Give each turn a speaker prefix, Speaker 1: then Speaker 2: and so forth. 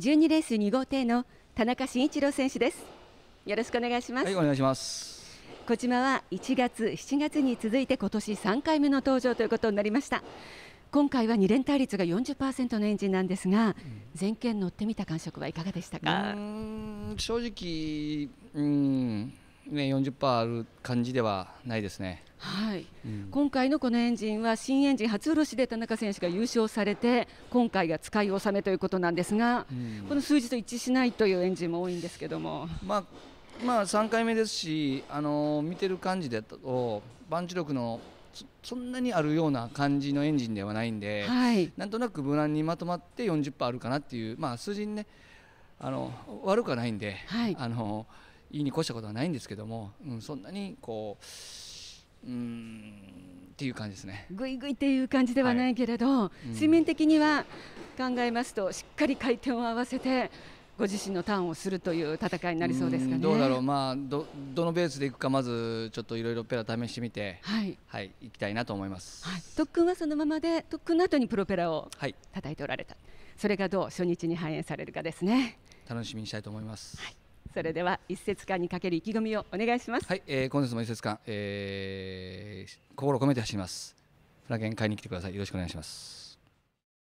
Speaker 1: 12レース2号艇の田中慎一郎選手ですよろしくお願いします、はい、お願
Speaker 2: いします
Speaker 1: 小島は1月7月に続いて今年3回目の登場ということになりました今回は2連対率が40%のエンジンなんですが、全、う、権、ん、乗ってみた感触はいかがでしたか
Speaker 2: 正直、うんね、40%ある感じではないですね。はい、うん、
Speaker 1: 今回のこのエンジンは新エンジン初卸で田中選手が優勝されて今回が使い納めということなんですが、うん、この数字と一致しないというエンジンも多いんですけども、まあ、
Speaker 2: まあ3回目ですし、あのー、見てる感じだとバンチ力のそんなにあるような感じのエンジンではないんで、はい、なんとなく無難にまとまって40%あるかなっていう、まあ、数字にねあの悪くはないんで。はい、あのーいいに越したことはないんですけども、うん、そんなにこう。うんっていう感じですね
Speaker 1: ぐいぐいっていう感じではないけれど、はいうん、水面的には考えますとしっかり回転を合わせてご自身のターンをするという戦いになりそうですかね。うどうだろう、まあど
Speaker 2: どのベースでいくかまずちょっといろいろペラ試してみて、はい、はい、行きたいなと思います。は
Speaker 1: い、特訓はそのままで特訓の後にプロペラを叩いておられた。はい、それがどう初日に反映されるかですね。
Speaker 2: 楽しみにしたいと思います。はい
Speaker 1: それでは一節間にかける意気込みをお願
Speaker 2: いします。はい、えー、今節も一節間、えー、心を込めて走ります。フラゲン買いに来てください。よろしくお願いします。